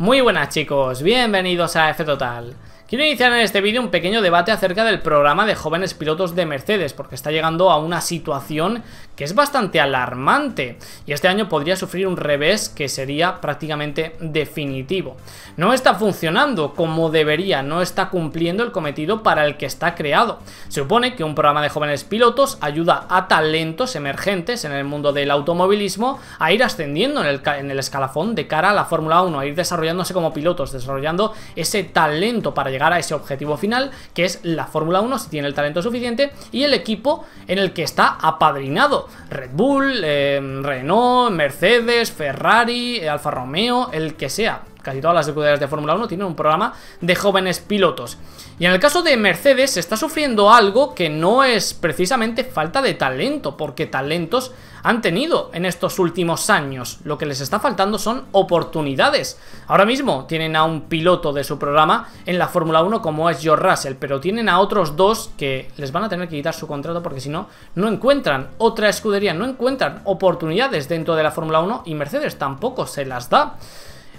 Muy buenas chicos, bienvenidos a F Total. Quiero iniciar en este vídeo un pequeño debate acerca del programa de jóvenes pilotos de Mercedes, porque está llegando a una situación que es bastante alarmante y este año podría sufrir un revés que sería prácticamente definitivo. No está funcionando como debería, no está cumpliendo el cometido para el que está creado. Se supone que un programa de jóvenes pilotos ayuda a talentos emergentes en el mundo del automovilismo a ir ascendiendo en el, escalafón de cara a la Fórmula 1, a ir desarrollándose como pilotos, desarrollando ese talento para llegar llegar a ese objetivo final, que es la Fórmula 1, si tiene el talento suficiente, y el equipo en el que está apadrinado. Red Bull, eh, Renault, Mercedes, Ferrari, eh, Alfa Romeo, el que sea casi todas las escuderías de Fórmula 1 tienen un programa de jóvenes pilotos. Y en el caso de Mercedes se está sufriendo algo que no es precisamente falta de talento, porque talentos han tenido en estos últimos años. Lo que les está faltando son oportunidades. Ahora mismo tienen a un piloto de su programa en la Fórmula 1 como es George Russell, pero tienen a otros dos que les van a tener que quitar su contrato porque si no, no encuentran otra escudería, no encuentran oportunidades dentro de la Fórmula 1 y Mercedes tampoco se las da.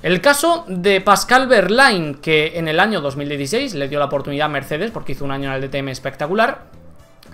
El caso de Pascal Berlain... que en el año 2016 le dio la oportunidad a Mercedes porque hizo un año en el DTM espectacular,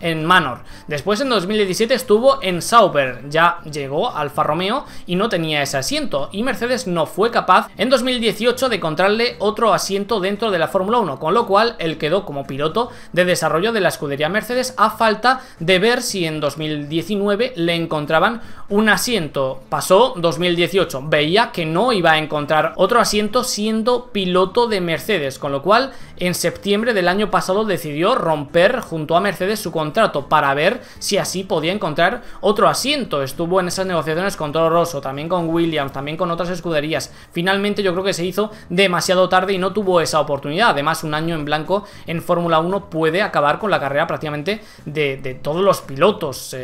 en Manor. Después en 2017 estuvo en Sauber, ya llegó Alfa Romeo y no tenía ese asiento y Mercedes no fue capaz en 2018 de encontrarle otro asiento dentro de la Fórmula 1, con lo cual él quedó como piloto de desarrollo de la escudería Mercedes a falta de ver si en 2019 le encontraban un asiento. Pasó 2018, veía que no iba a encontrar otro asiento siendo piloto de Mercedes, con lo cual en septiembre del año pasado decidió romper junto a Mercedes su contrato para ver si así podía encontrar otro asiento. Estuvo en esas negociaciones con Toro Rosso, también con Williams, también con otras escuderías. Finalmente yo creo que se hizo demasiado tarde y no tuvo esa oportunidad. Además, un año en blanco en Fórmula 1 puede acabar con la carrera prácticamente de, todos los pilotos.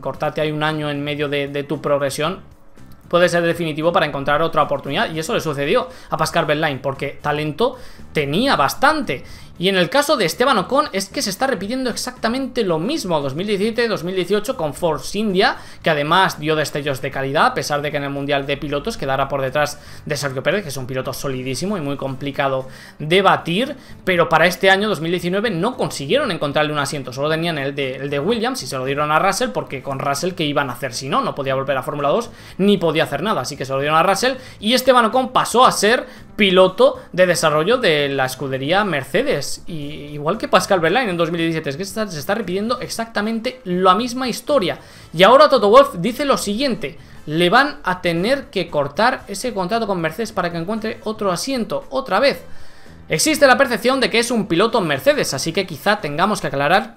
cortarte ahí un año en medio de, tu progresión puede ser definitivo para encontrar otra oportunidad. Y eso le sucedió a Pascal Berlain, porque talento tenía bastante. Y en el caso de Esteban Ocon es que se está repitiendo exactamente lo mismo 2017-2018 con Force India, que además dio destellos de calidad, a pesar de que en el Mundial de Pilotos quedara por detrás de Sergio Pérez, que es un piloto solidísimo y muy complicado de batir, pero para este año 2019 no consiguieron encontrarle un asiento, solo tenían el de, el de Williams y se lo dieron a Russell porque con Russell ¿qué iban a hacer si no, no podía volver a Fórmula 2 ni podía hacer nada, así que se lo dieron a Russell y Esteban Ocon pasó a ser piloto de desarrollo de la escudería Mercedes. igual que Pascal Berlain en 2017, es que se está, se está repitiendo exactamente la misma historia. Y ahora Toto Wolf dice lo siguiente. Le van a tener que cortar ese contrato con Mercedes para que encuentre otro asiento, otra vez. Existe la percepción de que es un piloto Mercedes, así que quizá tengamos que aclarar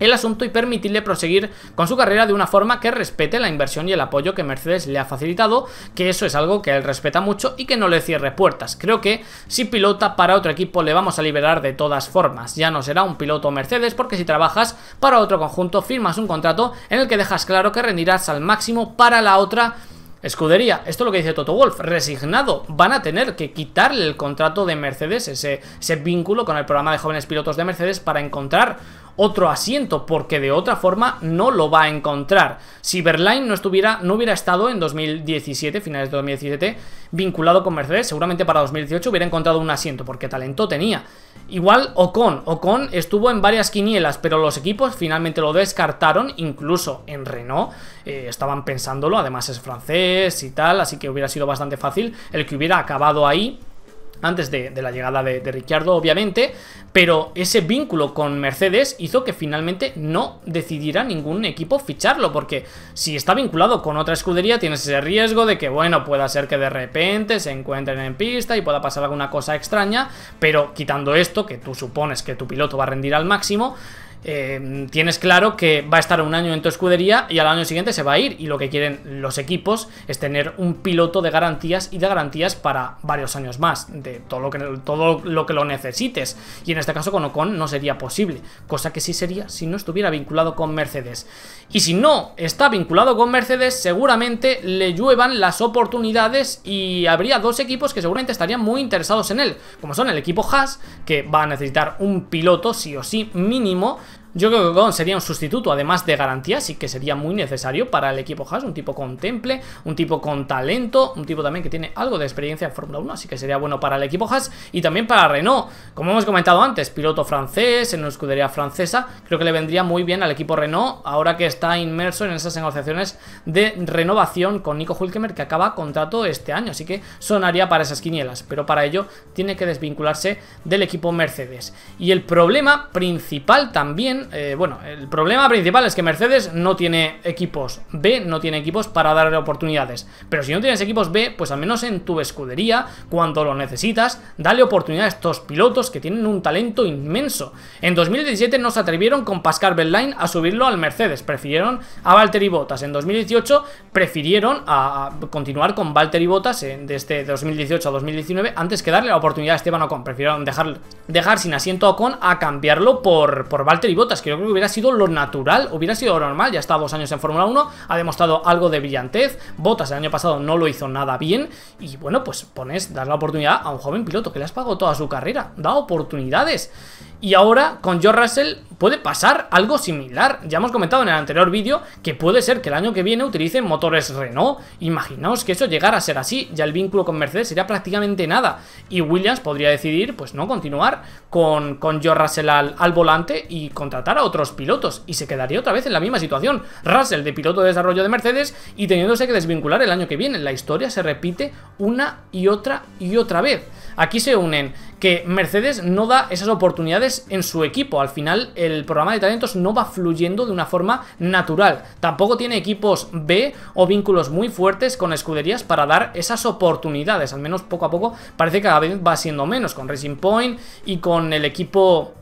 el asunto y permitirle proseguir con su carrera de una forma que respete la inversión y el apoyo que Mercedes le ha facilitado, que eso es algo que él respeta mucho y que no le cierre puertas. Creo que si pilota para otro equipo le vamos a liberar de todas formas, ya no será un piloto Mercedes porque si trabajas para otro conjunto firmas un contrato en el que dejas claro que rendirás al máximo para la otra escudería. Esto es lo que dice Toto Wolf, resignado. Van a tener que quitarle el contrato de Mercedes, ese, ese vínculo con el programa de jóvenes pilotos de Mercedes para encontrar otro asiento, porque de otra forma no lo va a encontrar. Si Berlain no, estuviera, no hubiera estado en 2017, finales de 2017, vinculado con Mercedes, seguramente para 2018 hubiera encontrado un asiento, porque talento tenía. Igual Ocon, Ocon estuvo en varias quinielas, pero los equipos finalmente lo descartaron, incluso en Renault, eh, estaban pensándolo, además es francés y tal, así que hubiera sido bastante fácil el que hubiera acabado ahí antes de, la llegada de, de Ricciardo, obviamente, pero ese vínculo con Mercedes hizo que finalmente no decidiera ningún equipo ficharlo, porque si está vinculado con otra escudería tienes ese riesgo de que, bueno, pueda ser que de repente se encuentren en pista y pueda pasar alguna cosa extraña, pero quitando esto, que tú supones que tu piloto va a rendir al máximo, Em, tienes claro que va a estar un año en tu escudería y al año siguiente se va a ir. Y lo que quieren los equipos es tener un piloto de garantías y de garantías para varios años más, de todo lo que, todo lo, que lo necesites. Y en este caso con Ocon no sería posible, cosa que sí sería si no estuviera vinculado con Mercedes. Y si no está vinculado con Mercedes, seguramente le lluevan las oportunidades y habría dos equipos que seguramente estarían muy interesados en él, como son el equipo Haas, que va a necesitar un piloto sí o sí mínimo, yo creo que Gon sería un sustituto, además de garantía, Así que sería muy necesario para el equipo Haas, un tipo con temple, un tipo con talento, un tipo también que tiene algo de experiencia en Fórmula 1, así que sería bueno para el equipo Haas y también para Renault. Como hemos comentado antes, piloto francés, en una escudería francesa, creo que le vendría muy bien al equipo Renault, ahora que está inmerso en esas negociaciones de renovación con Nico Hulkemer, que acaba contrato este año, así que sonaría para esas quinielas, pero para ello tiene que desvincularse del equipo Mercedes. Y el problema principal también eh, bueno, el problema principal es que Mercedes no tiene equipos B, no tiene equipos para darle oportunidades. Pero si no tienes equipos B, pues al menos en tu escudería, cuando lo necesitas, dale oportunidad a estos pilotos que tienen un talento inmenso. En 2017 no se atrevieron con Pascal Bellain a subirlo al Mercedes, prefirieron a Valtteri Bottas. En 2018 prefirieron a continuar con Valtteri Bottas desde eh, 2018 este a 2019 antes que darle la oportunidad a Esteban Ocon. Prefirieron dejar, dejar sin asiento a Ocon a cambiarlo por, por Valtteri Bottas yo creo que hubiera sido lo natural, hubiera sido lo normal, ya está dos años en Fórmula 1, ha demostrado algo de brillantez, Botas el año pasado no lo hizo nada bien, y bueno, pues pones, das la oportunidad a un joven piloto que le has pagado toda su carrera, da oportunidades. Y ahora con Joe Russell puede pasar algo similar. Ya hemos comentado en el anterior vídeo que puede ser que el año que viene utilicen motores Renault. Imaginaos que eso llegara a ser así, ya el vínculo con Mercedes sería prácticamente nada. Y Williams podría decidir, pues no, continuar con, con Russell al, al volante y contratar a otros pilotos. Y se quedaría otra vez en la misma situación. Russell de piloto de desarrollo de Mercedes y teniéndose que desvincular el año que viene. La historia se repite una y otra y otra vez. Aquí se unen que Mercedes no da esas oportunidades en su equipo. Al final el programa de talentos no va fluyendo de una forma natural. Tampoco tiene equipos B o vínculos muy fuertes con escuderías para dar esas oportunidades. Al menos poco a poco parece que cada vez va siendo menos con Racing Point y con el equipo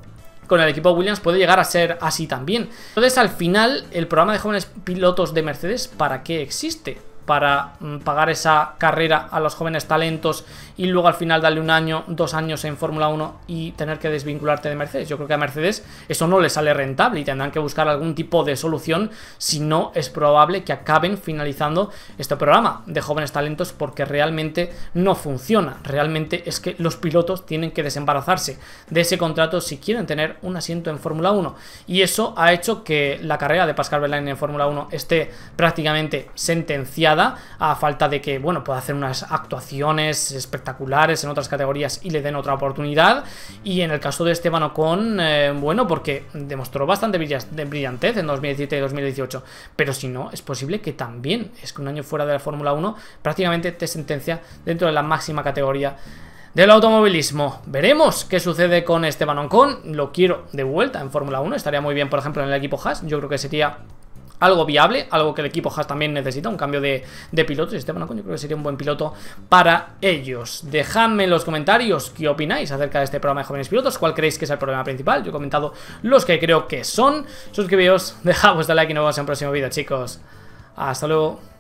con el equipo Williams puede llegar a ser así también. Entonces, al final, el programa de jóvenes pilotos de Mercedes, ¿para qué existe? para mm, pagar esa carrera a los jóvenes talentos y luego al final darle un año, dos años en Fórmula 1 y tener que desvincularte de Mercedes. Yo creo que a Mercedes eso no le sale rentable y tendrán que buscar algún tipo de solución, si no es probable que acaben finalizando este programa de jóvenes talentos porque realmente no funciona. Realmente es que los pilotos tienen que desembarazarse de ese contrato si quieren tener un asiento en Fórmula 1 y eso ha hecho que la carrera de Pascal Berlain en Fórmula 1 esté prácticamente sentenciada a falta de que, bueno, pueda hacer unas actuaciones espectaculares en otras categorías y le den otra oportunidad. Y en el caso de Esteban Ocon, eh, bueno, porque demostró bastante brillantez en 2017 y 2018, pero si no, es posible que también, es que un año fuera de la Fórmula 1 prácticamente te sentencia dentro de la máxima categoría del automovilismo. Veremos qué sucede con Esteban Ocon. Lo quiero de vuelta en Fórmula 1. Estaría muy bien, por ejemplo, en el equipo Haas. Yo creo que sería algo viable, algo que el equipo Haas también necesita, un cambio de, piloto. pilotos. Esteban yo creo que sería un buen piloto para ellos. Dejadme en los comentarios qué opináis acerca de este programa de jóvenes pilotos, cuál creéis que es el problema principal. Yo he comentado los que creo que son. Suscribíos, dejad vuestro like y nos vemos en el próximo vídeo, chicos. Hasta luego.